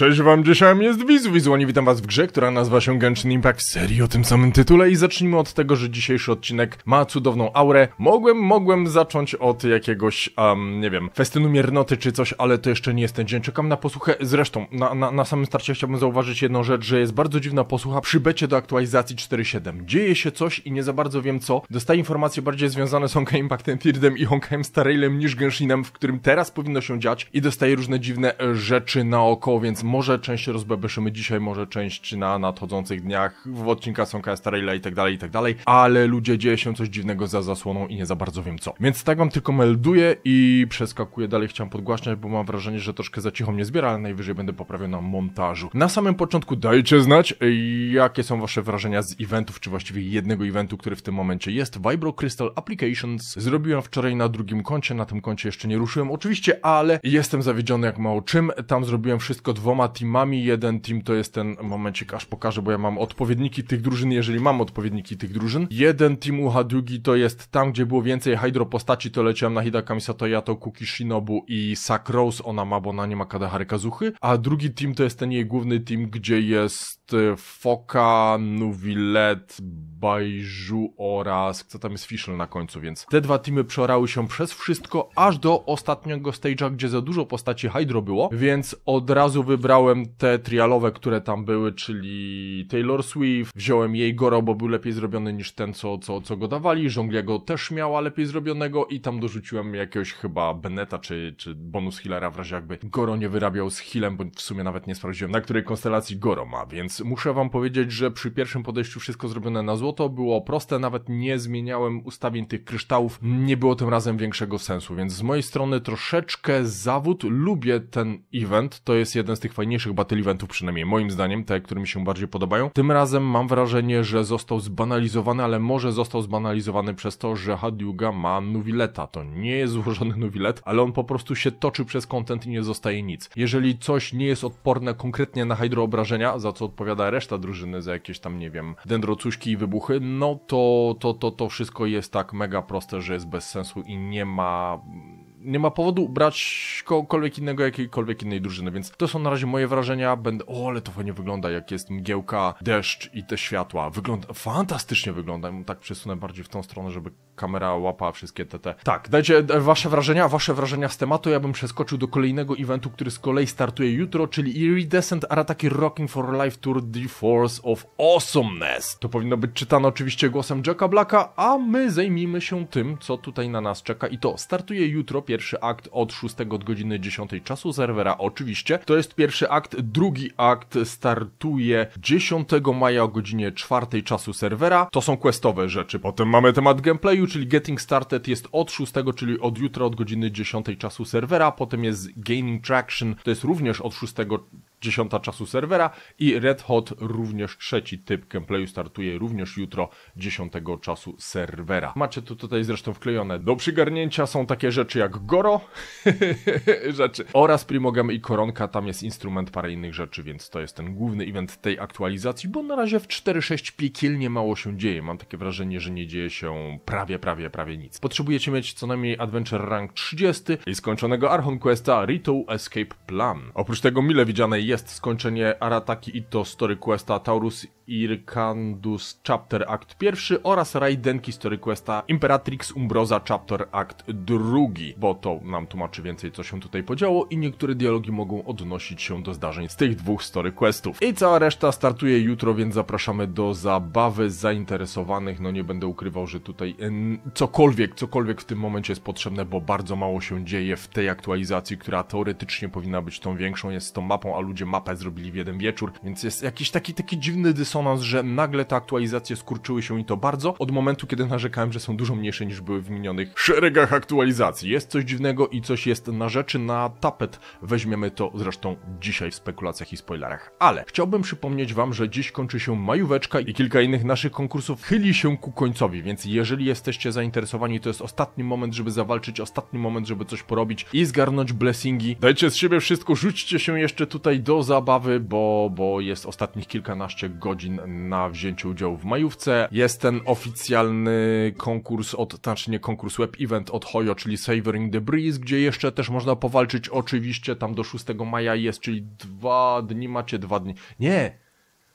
Cześć wam, dzisiaj jest Wizu Wizuani, witam was w grze, która nazywa się Genshin Impact w serii o tym samym tytule i zacznijmy od tego, że dzisiejszy odcinek ma cudowną aurę. Mogłem, mogłem zacząć od jakiegoś, um, nie wiem, festynu miernoty czy coś, ale to jeszcze nie jest ten dzień, czekam na posłuchę. Zresztą, na, na, na samym starcie chciałbym zauważyć jedną rzecz, że jest bardzo dziwna posłucha przy becie do aktualizacji 4.7. Dzieje się coś i nie za bardzo wiem co. Dostaję informacje bardziej związane z Honkai Impactem Thirdem i Honkaiem Starrailem niż Genshinem, w którym teraz powinno się dziać i dostaję różne dziwne e, rzeczy naokoło, więc może część rozbebeszymy dzisiaj, może część na nadchodzących dniach, w odcinkach są KS Raila i tak dalej, i tak dalej, ale ludzie dzieje się coś dziwnego za zasłoną i nie za bardzo wiem co. Więc tak wam tylko melduję i przeskakuję dalej, chciałem podgłaśniać, bo mam wrażenie, że troszkę za cicho mnie zbiera, ale najwyżej będę poprawiał na montażu. Na samym początku dajcie znać, e, jakie są wasze wrażenia z eventów, czy właściwie jednego eventu, który w tym momencie jest. Vibro Crystal Applications zrobiłem wczoraj na drugim koncie, na tym koncie jeszcze nie ruszyłem oczywiście, ale jestem zawiedziony jak mało czym, tam zrobiłem wszystko dwoma dwoma teamami. Jeden team to jest ten, momencik aż pokażę, bo ja mam odpowiedniki tych drużyn, jeżeli mam odpowiedniki tych drużyn. Jeden team u Hadugi to jest tam, gdzie było więcej hydro postaci, to leciałem na Hidaka Misato Yato, Kuki Shinobu i Sak ona ma, bo ona nie ma Kadahary Kazuchy. A drugi team to jest ten jej główny team, gdzie jest e, Foka, Nuvillet, Bajżu oraz kto tam jest Fischl na końcu, więc te dwa teamy przeorały się przez wszystko, aż do ostatniego stage'a, gdzie za dużo postaci Hydro było, więc od razu wybrałem te trialowe, które tam były, czyli Taylor Swift, wziąłem jej Goro, bo był lepiej zrobiony niż ten, co, co, co go dawali, Żongliego też miała lepiej zrobionego i tam dorzuciłem jakiegoś chyba Beneta czy, czy bonus healera w razie jakby Goro nie wyrabiał z healem, bo w sumie nawet nie sprawdziłem, na której konstelacji Goro ma, więc muszę wam powiedzieć, że przy pierwszym podejściu wszystko zrobione na zło, złoto było proste, nawet nie zmieniałem ustawień tych kryształów, nie było tym razem większego sensu, więc z mojej strony troszeczkę zawód, lubię ten event, to jest jeden z tych fajniejszych battle eventów, przynajmniej moim zdaniem, te, które mi się bardziej podobają. Tym razem mam wrażenie, że został zbanalizowany, ale może został zbanalizowany przez to, że Hadyuga ma nuwileta, to nie jest złożony nuwilet, ale on po prostu się toczy przez kontent i nie zostaje nic. Jeżeli coś nie jest odporne konkretnie na hydroobrażenia, za co odpowiada reszta drużyny, za jakieś tam, nie wiem, dendrocuśki i wybuch no to, to, to, to wszystko jest tak mega proste, że jest bez sensu i nie ma nie ma powodu brać kogokolwiek innego, jakiejkolwiek innej drużyny, więc to są na razie moje wrażenia, będę, o ale to fajnie wygląda, jak jest mgiełka, deszcz i te światła, wygląda, fantastycznie wygląda, tak przesunę bardziej w tą stronę, żeby kamera łapała wszystkie te, te. Tak, dajcie e, wasze wrażenia, wasze wrażenia z tematu, ja bym przeskoczył do kolejnego eventu, który z kolei startuje jutro, czyli Iridescent Arataki Rocking for Life Tour The Force of Awesomeness. To powinno być czytane oczywiście głosem Jacka Blacka, a my zajmijmy się tym, co tutaj na nas czeka i to startuje jutro, Pierwszy akt od 6 od godziny 10 czasu serwera oczywiście. To jest pierwszy akt. Drugi akt startuje 10 maja o godzinie 4 czasu serwera. To są questowe rzeczy. Potem mamy temat gameplayu, czyli Getting Started jest od 6, czyli od jutra od godziny 10 czasu serwera. Potem jest Gaining Traction, to jest również od 6 10 czasu serwera i Red Hot również trzeci typ gameplayu startuje również jutro 10 czasu serwera. Macie to tutaj zresztą wklejone. Do przygarnięcia są takie rzeczy jak Goro rzeczy oraz primogem i Koronka, tam jest instrument parę innych rzeczy, więc to jest ten główny event tej aktualizacji, bo na razie w 4.6 piekielnie mało się dzieje. Mam takie wrażenie, że nie dzieje się prawie, prawie, prawie nic. Potrzebujecie mieć co najmniej Adventure Rank 30 i skończonego Archon Questa Ritual Escape Plan. Oprócz tego mile widzianej jest skończenie Arataki Ito Story Questa Taurus Irkandus Chapter Act pierwszy oraz Raidenki Story Questa Imperatrix Umbroza Chapter Act drugi, bo to nam tłumaczy więcej co się tutaj podziało i niektóre dialogi mogą odnosić się do zdarzeń z tych dwóch Story Questów. I cała reszta startuje jutro, więc zapraszamy do zabawy zainteresowanych. No nie będę ukrywał, że tutaj cokolwiek, cokolwiek w tym momencie jest potrzebne, bo bardzo mało się dzieje w tej aktualizacji, która teoretycznie powinna być tą większą, jest z tą mapą, a ludzie ludzie mapę zrobili w jeden wieczór, więc jest jakiś taki, taki dziwny dysonans, że nagle te aktualizacje skurczyły się i to bardzo od momentu, kiedy narzekałem, że są dużo mniejsze niż były w minionych szeregach aktualizacji. Jest coś dziwnego i coś jest na rzeczy, na tapet. Weźmiemy to zresztą dzisiaj w spekulacjach i spoilerach. Ale chciałbym przypomnieć wam, że dziś kończy się majóweczka i kilka innych naszych konkursów chyli się ku końcowi, więc jeżeli jesteście zainteresowani, to jest ostatni moment, żeby zawalczyć, ostatni moment, żeby coś porobić i zgarnąć blessingi. Dajcie z siebie wszystko, rzućcie się jeszcze tutaj do do zabawy, bo, bo jest ostatnich kilkanaście godzin na wzięciu udziału w majówce. Jest ten oficjalny konkurs od, znaczy nie konkurs, web event od Hoyo, czyli Savoring the Breeze, gdzie jeszcze też można powalczyć oczywiście tam do 6 maja jest, czyli dwa dni macie, dwa dni. Nie!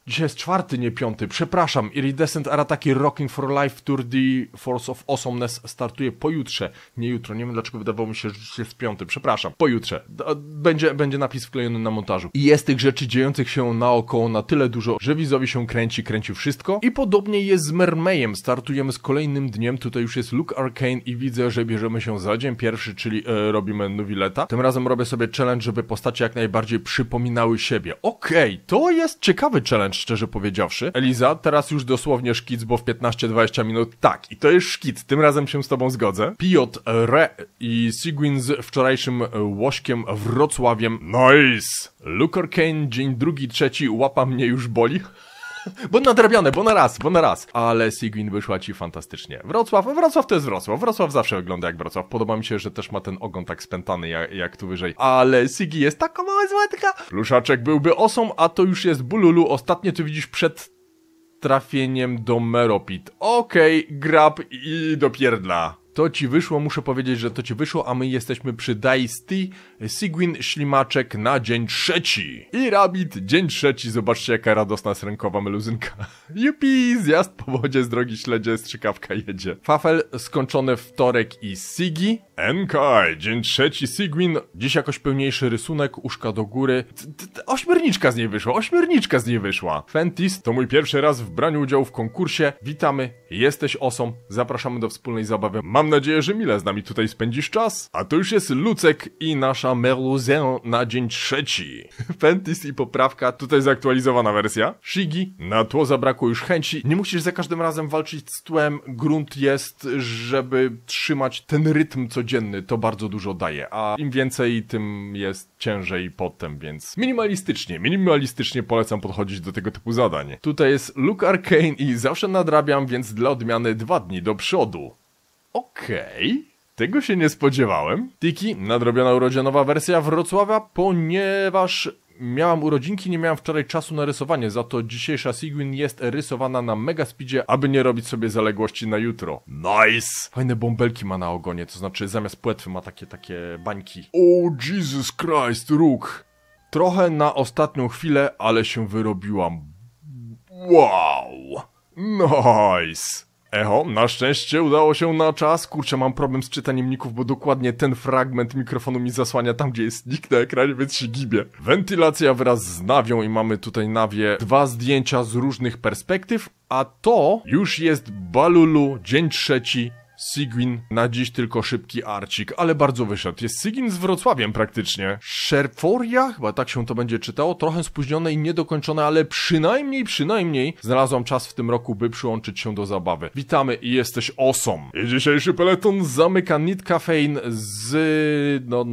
Dzisiaj jest czwarty, nie piąty. Przepraszam, Iridescent Arataki Rocking for Life Tour The Force of Awesomeness startuje pojutrze. Nie jutro, nie wiem dlaczego wydawało mi się, że jest piąty. Przepraszam, pojutrze. Będzie, będzie napis wklejony na montażu. I jest tych rzeczy dziejących się naokoło na tyle dużo, że widzowi się kręci, kręci wszystko. I podobnie jest z Mermejem. Startujemy z kolejnym dniem. Tutaj już jest Luke Arcane i widzę, że bierzemy się za dzień pierwszy, czyli e, robimy Nuvileta. Tym razem robię sobie challenge, żeby postacie jak najbardziej przypominały siebie. Okej, okay, to jest ciekawy challenge szczerze powiedziawszy. Eliza, teraz już dosłownie szkic, bo w 15-20 minut tak. I to jest szkic, tym razem się z tobą zgodzę. Piotr Re i Sigwin z wczorajszym łośkiem Wrocławiem. Nice! Luker Kane, dzień drugi, trzeci, łapa mnie już boli. bo nadrabiane, bo na raz, bo na raz. Ale Sigwin wyszła ci fantastycznie. Wrocław, Wrocław to jest Wrocław. Wrocław zawsze wygląda jak Wrocław. Podoba mi się, że też ma ten ogon tak spętany jak, jak tu wyżej. Ale Sigi jest taka mała złotka. Pluszaczek byłby osą, a to już jest bululu. Ostatnie ty widzisz przed trafieniem do Meropit. Okej, okay, grab i dopierdla to ci wyszło, muszę powiedzieć, że to ci wyszło, a my jesteśmy przy Dicey, Sigwin Ślimaczek na dzień trzeci. I Rabbit, dzień trzeci, zobaczcie jaka radosna srękowa meluzynka. Jupi, zjazd po wodzie z drogi śledzie, strzykawka jedzie. Fafel skończony wtorek i Sigi. Enkai, dzień trzeci, Sigwin, dziś jakoś pełniejszy rysunek, uszka do góry. ośmierniczka z niej wyszła, ośmierniczka z niej wyszła. Fentis, to mój pierwszy raz w braniu udziału w konkursie. Witamy, jesteś osą, zapraszamy do wspólnej zabawy. Mam Mam nadzieję, że mile z nami tutaj spędzisz czas. A to już jest Lucek i nasza Merluzę na dzień trzeci. Fentis i poprawka, tutaj zaktualizowana wersja. Shigi, na tło zabrakło już chęci. Nie musisz za każdym razem walczyć z tłem. Grunt jest, żeby trzymać ten rytm codzienny. To bardzo dużo daje, a im więcej, tym jest ciężej potem, więc minimalistycznie, minimalistycznie polecam podchodzić do tego typu zadań. Tutaj jest Luke Arcane i zawsze nadrabiam, więc dla odmiany dwa dni do przodu. Okej. Okay. Tego się nie spodziewałem. Tiki, nadrobiona urodzinowa wersja Wrocławia, ponieważ miałam urodzinki, nie miałam wczoraj czasu na rysowanie, za to dzisiejsza Sigwin jest rysowana na mega speedzie, aby nie robić sobie zaległości na jutro. Nice! Fajne bąbelki ma na ogonie, to znaczy zamiast płetwy ma takie, takie bańki. Oh Jesus Christ, róg! Trochę na ostatnią chwilę, ale się wyrobiłam. Wow! Nice! Echo, na szczęście udało się na czas. Kurczę, mam problem z czytaniem ników, bo dokładnie ten fragment mikrofonu mi zasłania tam, gdzie jest nikt na ekranie, więc się gibie. Wentylacja wraz z nawią i mamy tutaj nawie dwa zdjęcia z różnych perspektyw, a to już jest Balulu, dzień trzeci, Sigwin na dziś tylko szybki arcik, ale bardzo wyszedł. Jest Sigwin z Wrocławiem praktycznie. Szerforia, chyba tak się to będzie czytało, trochę spóźnione i niedokończone, ale przynajmniej, przynajmniej znalazłam czas w tym roku, by przyłączyć się do zabawy. Witamy i jesteś osom. I dzisiejszy peleton zamyka Nit Caffeine z... no,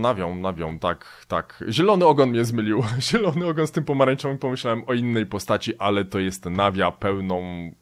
nawią, nawią, tak, tak. Zielony ogon mnie zmylił. Zielony ogon z tym pomarańczowym pomyślałem o innej postaci, ale to jest nawia pełną,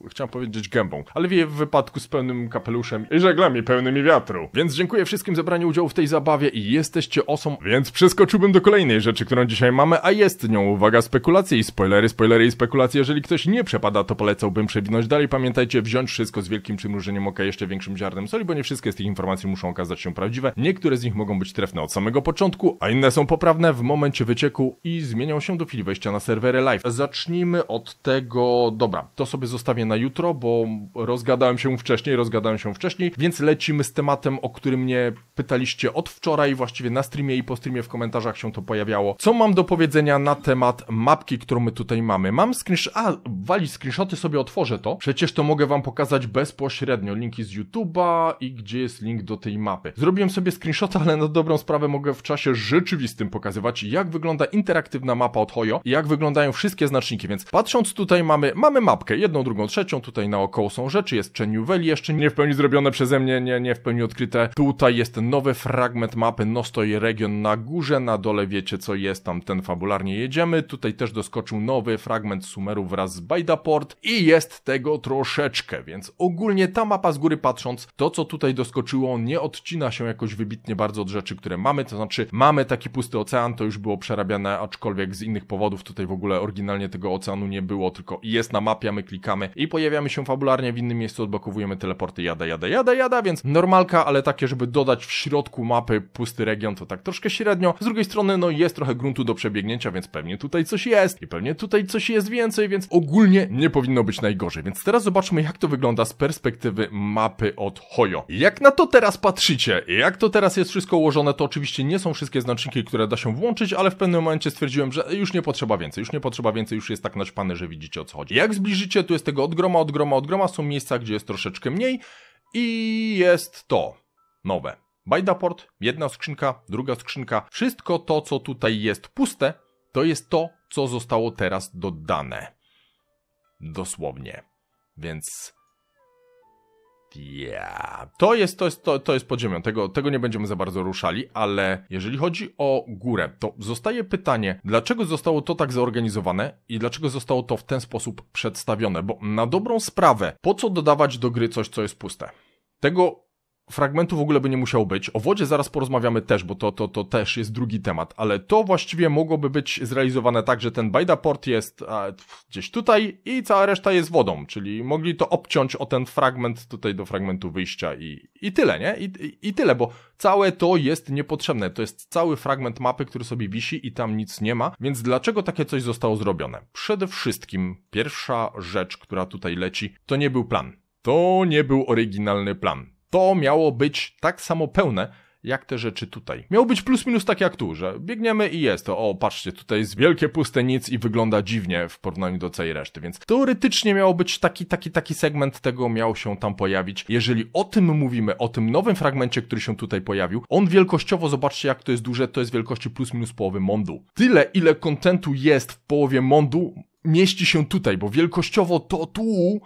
chciałem powiedzieć gębą, ale w wypadku z pełnym kapeluszem i żeglami pełnymi wiatru. Więc dziękuję wszystkim za branie udziału w tej zabawie i jesteście osą, więc przeskoczyłbym do kolejnej rzeczy, którą dzisiaj mamy, a jest nią uwaga spekulacje i spoilery, spoilery i spekulacje. Jeżeli ktoś nie przepada, to polecałbym przewinąć dalej. Pamiętajcie, wziąć wszystko z wielkim przymrużeniem oka, jeszcze większym ziarnem soli, bo nie wszystkie z tych informacji muszą okazać się prawdziwe. Niektóre z nich mogą być trefne od samego początku, a inne są poprawne w momencie wycieku i zmienią się do chwili wejścia na serwery live. Zacznijmy od tego, dobra, to sobie zostawię na jutro, bo rozgadałem się wcześniej, rozgadałem się wcześniej wcześniej, więc lecimy z tematem, o którym mnie pytaliście od wczoraj, właściwie na streamie i po streamie w komentarzach się to pojawiało. Co mam do powiedzenia na temat mapki, którą my tutaj mamy? Mam screenshot, a wali screenshoty sobie otworzę to. Przecież to mogę wam pokazać bezpośrednio. Linki z YouTube'a i gdzie jest link do tej mapy. Zrobiłem sobie screenshot, ale na dobrą sprawę mogę w czasie rzeczywistym pokazywać, jak wygląda interaktywna mapa od Hojo i jak wyglądają wszystkie znaczniki, więc patrząc tutaj mamy, mamy mapkę, jedną, drugą, trzecią, tutaj naokoło są rzeczy, jest Cheniuweli, jeszcze nie w pełni zrobione robione przeze mnie, nie, nie w pełni odkryte. Tutaj jest nowy fragment mapy, no stoi region na górze, na dole wiecie co jest, tam ten fabularnie jedziemy. Tutaj też doskoczył nowy fragment Sumeru wraz z Bajdaport i jest tego troszeczkę, więc ogólnie ta mapa z góry patrząc, to co tutaj doskoczyło nie odcina się jakoś wybitnie bardzo od rzeczy, które mamy, to znaczy mamy taki pusty ocean, to już było przerabiane, aczkolwiek z innych powodów tutaj w ogóle oryginalnie tego oceanu nie było, tylko jest na mapie, my klikamy i pojawiamy się fabularnie w innym miejscu, odblokowujemy teleporty, jada, jada jada, jada, jada, więc normalka, ale takie, żeby dodać w środku mapy pusty region, to tak troszkę średnio. Z drugiej strony, no jest trochę gruntu do przebiegnięcia, więc pewnie tutaj coś jest i pewnie tutaj coś jest więcej, więc ogólnie nie powinno być najgorzej. Więc teraz zobaczmy, jak to wygląda z perspektywy mapy od Hoyo. Jak na to teraz patrzycie, jak to teraz jest wszystko ułożone, to oczywiście nie są wszystkie znaczniki, które da się włączyć, ale w pewnym momencie stwierdziłem, że już nie potrzeba więcej, już nie potrzeba więcej, już jest tak naćpane, że widzicie o co chodzi. Jak zbliżycie, tu jest tego odgroma, odgroma, odgroma, są miejsca, gdzie jest troszeczkę mniej, i jest to nowe. Bajdaport, jedna skrzynka, druga skrzynka. Wszystko to, co tutaj jest puste, to jest to, co zostało teraz dodane. Dosłownie. Więc Yeah. To jest, to jest, to, to jest pod Tego, tego nie będziemy za bardzo ruszali, ale jeżeli chodzi o górę, to zostaje pytanie, dlaczego zostało to tak zorganizowane i dlaczego zostało to w ten sposób przedstawione? Bo na dobrą sprawę, po co dodawać do gry coś, co jest puste? Tego fragmentu w ogóle by nie musiał być. O wodzie zaraz porozmawiamy też, bo to, to, to też jest drugi temat, ale to właściwie mogłoby być zrealizowane tak, że ten Bajdaport jest gdzieś tutaj i cała reszta jest wodą, czyli mogli to obciąć o ten fragment tutaj do fragmentu wyjścia i, i tyle, nie? I, i, I tyle, bo całe to jest niepotrzebne. To jest cały fragment mapy, który sobie wisi i tam nic nie ma, więc dlaczego takie coś zostało zrobione? Przede wszystkim pierwsza rzecz, która tutaj leci, to nie był plan. To nie był oryginalny plan to miało być tak samo pełne, jak te rzeczy tutaj. Miało być plus minus tak jak tu, że biegniemy i jest to, o patrzcie, tutaj jest wielkie puste nic i wygląda dziwnie w porównaniu do całej reszty, więc teoretycznie miało być taki, taki, taki segment tego miał się tam pojawić. Jeżeli o tym mówimy, o tym nowym fragmencie, który się tutaj pojawił, on wielkościowo, zobaczcie jak to jest duże, to jest wielkości plus minus połowy mondu. Tyle, ile kontentu jest w połowie mondu, mieści się tutaj, bo wielkościowo to tu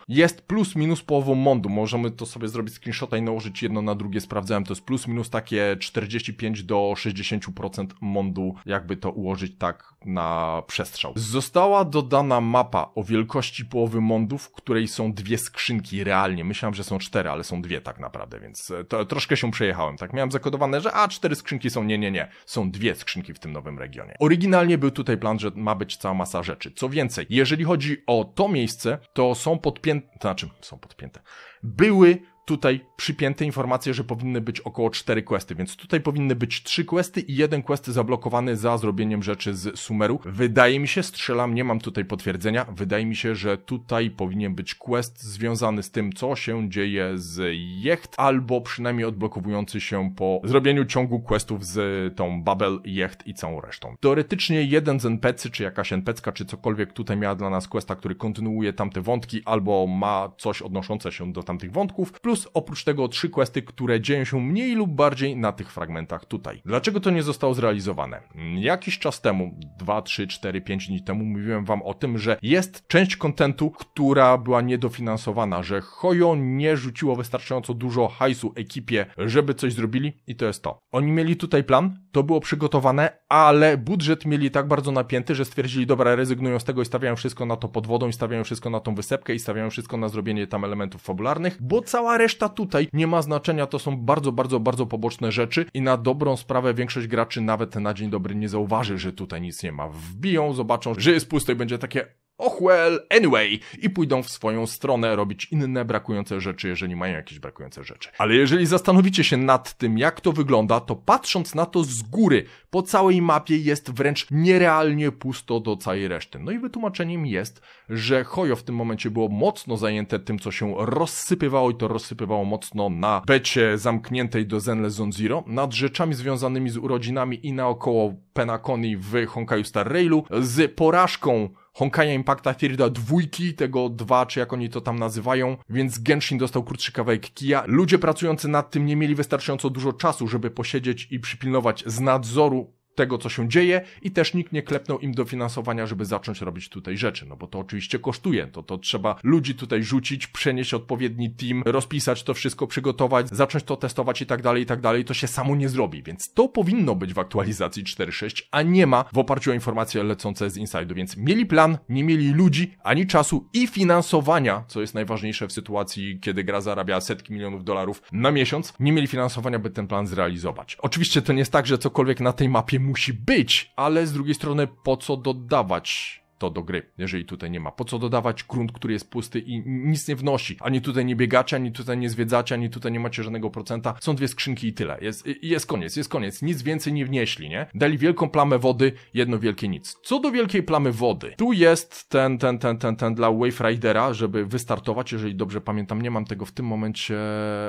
jest plus minus połową mondu. Możemy to sobie zrobić screenshota i nałożyć jedno na drugie. Sprawdzałem, to jest plus minus takie 45 do 60% mondu, jakby to ułożyć tak na przestrzał. Została dodana mapa o wielkości połowy mondu, w której są dwie skrzynki realnie. Myślałem, że są cztery, ale są dwie tak naprawdę, więc e, to, troszkę się przejechałem. Tak miałem zakodowane, że a, cztery skrzynki są, nie, nie, nie. Są dwie skrzynki w tym nowym regionie. Oryginalnie był tutaj plan, że ma być cała masa rzeczy. Co więcej, jeżeli chodzi o to miejsce, to są podpięte, to znaczy są podpięte, były tutaj przypięte informacje, że powinny być około 4 questy, więc tutaj powinny być 3 questy i jeden quest zablokowany za zrobieniem rzeczy z sumeru. Wydaje mi się, strzelam, nie mam tutaj potwierdzenia, wydaje mi się, że tutaj powinien być quest związany z tym, co się dzieje z jecht, albo przynajmniej odblokowujący się po zrobieniu ciągu questów z tą Babel, jecht i całą resztą. Teoretycznie jeden z NPC, czy jakaś NPCka, czy cokolwiek tutaj miała dla nas questa, który kontynuuje tamte wątki, albo ma coś odnoszące się do tamtych wątków, plus plus oprócz tego trzy questy, które dzieją się mniej lub bardziej na tych fragmentach tutaj. Dlaczego to nie zostało zrealizowane? Jakiś czas temu, 2, 3, 4, 5 dni temu mówiłem wam o tym, że jest część kontentu, która była niedofinansowana, że Hoyo nie rzuciło wystarczająco dużo hajsu ekipie, żeby coś zrobili i to jest to. Oni mieli tutaj plan, to było przygotowane, ale budżet mieli tak bardzo napięty, że stwierdzili, dobra, rezygnują z tego i stawiają wszystko na to pod wodą i stawiają wszystko na tą wysepkę i stawiają wszystko na zrobienie tam elementów fabularnych, bo cała reszta tutaj nie ma znaczenia, to są bardzo, bardzo, bardzo poboczne rzeczy i na dobrą sprawę większość graczy nawet na dzień dobry nie zauważy, że tutaj nic nie ma. Wbiją, zobaczą, że jest pusty, i będzie takie och well, anyway, i pójdą w swoją stronę robić inne brakujące rzeczy, jeżeli mają jakieś brakujące rzeczy. Ale jeżeli zastanowicie się nad tym, jak to wygląda, to patrząc na to z góry, po całej mapie jest wręcz nierealnie pusto do całej reszty. No i wytłumaczeniem jest, że Hojo w tym momencie było mocno zajęte tym, co się rozsypywało i to rozsypywało mocno na becie zamkniętej do Zenle Zone Zero, nad rzeczami związanymi z urodzinami i naokoło Penaconi w Honkaju Star Railu, z porażką Honkaja Impacta Firda dwójki, tego dwa, czy jak oni to tam nazywają, więc Genshin dostał krótszy kawałek kija. Ludzie pracujący nad tym nie mieli wystarczająco dużo czasu, żeby posiedzieć i przypilnować z nadzoru tego, co się dzieje i też nikt nie klepnął im dofinansowania, żeby zacząć robić tutaj rzeczy, no bo to oczywiście kosztuje, to, to trzeba ludzi tutaj rzucić, przenieść odpowiedni team, rozpisać to wszystko, przygotować, zacząć to testować i tak dalej, i tak dalej, to się samo nie zrobi, więc to powinno być w aktualizacji 4.6, a nie ma w oparciu o informacje lecące z Inside'u, więc mieli plan, nie mieli ludzi, ani czasu i finansowania, co jest najważniejsze w sytuacji, kiedy gra zarabia setki milionów dolarów na miesiąc, nie mieli finansowania, by ten plan zrealizować. Oczywiście to nie jest tak, że cokolwiek na tej mapie musi być, ale z drugiej strony po co dodawać to do gry, jeżeli tutaj nie ma. Po co dodawać grunt, który jest pusty i nic nie wnosi. Ani tutaj nie biegacie, ani tutaj nie zwiedzacie, ani tutaj nie macie żadnego procenta. Są dwie skrzynki i tyle. Jest, jest koniec, jest koniec. Nic więcej nie wnieśli, nie? Dali wielką plamę wody, jedno wielkie nic. Co do wielkiej plamy wody, tu jest ten, ten, ten, ten, ten dla Wave Ridera, żeby wystartować, jeżeli dobrze pamiętam. Nie mam tego w tym momencie,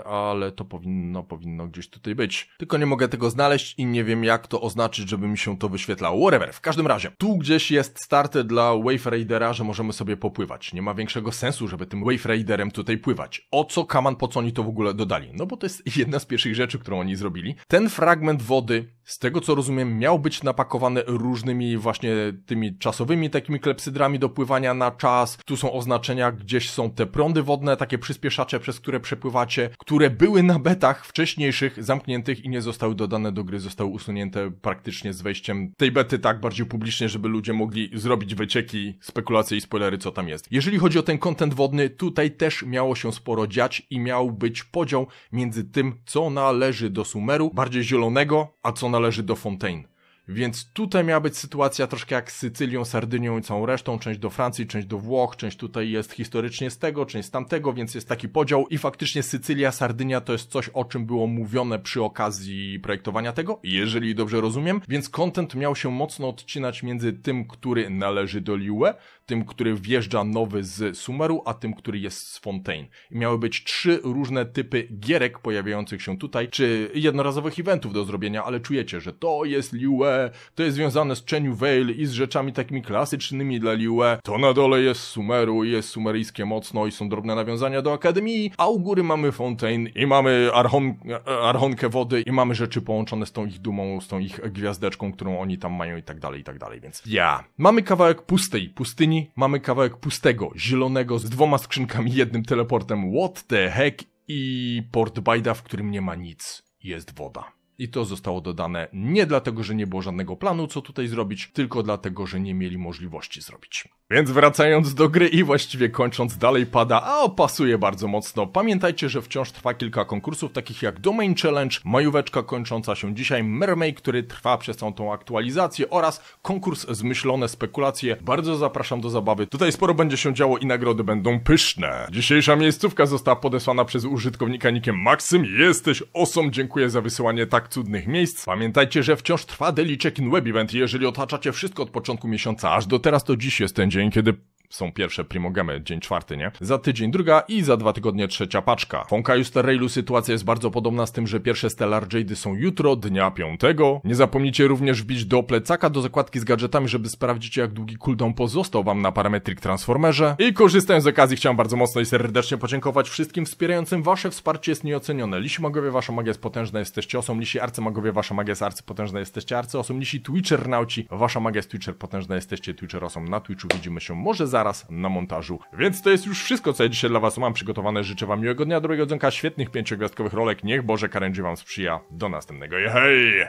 ale to powinno, powinno gdzieś tutaj być. Tylko nie mogę tego znaleźć i nie wiem jak to oznaczyć, żeby mi się to wyświetlało. Whatever. W każdym razie, tu gdzieś jest start dla dla Wave Raidera, że możemy sobie popływać. Nie ma większego sensu, żeby tym Wave Raiderem tutaj pływać. O co Kaman, po co oni to w ogóle dodali? No bo to jest jedna z pierwszych rzeczy, którą oni zrobili. Ten fragment wody, z tego co rozumiem, miał być napakowany różnymi właśnie tymi czasowymi takimi klepsydrami do pływania na czas. Tu są oznaczenia, gdzieś są te prądy wodne, takie przyspieszacze, przez które przepływacie, które były na betach wcześniejszych, zamkniętych i nie zostały dodane do gry, zostały usunięte praktycznie z wejściem tej bety tak bardziej publicznie, żeby ludzie mogli zrobić wejście wycieki, spekulacje i spoilery, co tam jest. Jeżeli chodzi o ten kontent wodny, tutaj też miało się sporo dziać i miał być podział między tym, co należy do Sumeru, bardziej zielonego, a co należy do Fontaine. Więc tutaj miała być sytuacja troszkę jak z Sycylią, Sardynią i całą resztą, część do Francji, część do Włoch, część tutaj jest historycznie z tego, część z tamtego, więc jest taki podział i faktycznie Sycylia, Sardynia to jest coś, o czym było mówione przy okazji projektowania tego, jeżeli dobrze rozumiem, więc content miał się mocno odcinać między tym, który należy do Liue, tym, który wjeżdża nowy z Sumeru, a tym, który jest z Fontaine. I miały być trzy różne typy gierek pojawiających się tutaj, czy jednorazowych eventów do zrobienia, ale czujecie, że to jest Liue, to jest związane z Cheniu Vale i z rzeczami takimi klasycznymi dla Liue. To na dole jest Sumeru i jest sumeryjskie mocno i są drobne nawiązania do Akademii, a u góry mamy Fontaine i mamy Archon Archonkę Wody i mamy rzeczy połączone z tą ich dumą, z tą ich gwiazdeczką, którą oni tam mają i tak dalej, i tak dalej, więc ja. Yeah. Mamy kawałek pustej pustyni, mamy kawałek pustego, zielonego, z dwoma skrzynkami, jednym teleportem, what the heck i Port Bajda, w którym nie ma nic, jest woda. I to zostało dodane nie dlatego, że nie było żadnego planu, co tutaj zrobić, tylko dlatego, że nie mieli możliwości zrobić. Więc wracając do gry i właściwie kończąc, dalej pada, a opasuje bardzo mocno. Pamiętajcie, że wciąż trwa kilka konkursów, takich jak Domain Challenge, majóweczka kończąca się dzisiaj, Mermaid, który trwa przez całą tą aktualizację oraz konkurs Zmyślone Spekulacje. Bardzo zapraszam do zabawy. Tutaj sporo będzie się działo i nagrody będą pyszne. Dzisiejsza miejscówka została podesłana przez użytkownika nikiem Maksym. Jesteś osom, awesome. dziękuję za wysyłanie tak tak cudnych miejsc. Pamiętajcie, że wciąż trwa The Check-in Web Event jeżeli otaczacie wszystko od początku miesiąca aż do teraz, to dziś jest ten dzień, kiedy są pierwsze primogemy, dzień czwarty, nie? Za tydzień druga i za dwa tygodnie trzecia paczka. w Fonkaju Railu sytuacja jest bardzo podobna z tym, że pierwsze Stellar Jade'y są jutro, dnia piątego. Nie zapomnijcie również wbić do plecaka do zakładki z gadżetami, żeby sprawdzić jak długi cooldown pozostał wam na parametric transformerze. I korzystając z okazji chciałem bardzo mocno i serdecznie podziękować wszystkim wspierającym, wasze wsparcie jest nieocenione. Lisi magowie, wasza magia jest potężna, jesteście osą. Lisi arcymagowie, wasza magia jest arcypotężna, jesteście arcyosą. Lisi nauci, wasza magia jest twitcher potężna, jesteście twitcherosą. Na Twitchu widzimy się może za zaraz na montażu. Więc to jest już wszystko, co ja dzisiaj dla Was mam przygotowane. Życzę Wam miłego dnia, dobrego dzionka, świetnych pięciogwiazdkowych rolek. Niech Boże Karenji Wam sprzyja. Do następnego. Hej!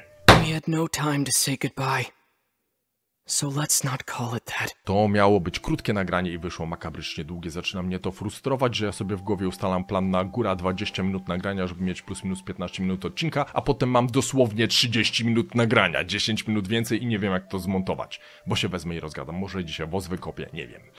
No to So let's not call it that. To miało być krótkie nagranie i wyszło makabrycznie długie. Zaczyna mnie to frustrować, że ja sobie w głowie ustalam plan na góra 20 minut nagrania, żeby mieć plus minus 15 minut odcinka, a potem mam dosłownie 30 minut nagrania, 10 minut więcej i nie wiem jak to zmontować, bo się wezmę i rozgadam. Może dzisiaj woz wykopię, nie wiem.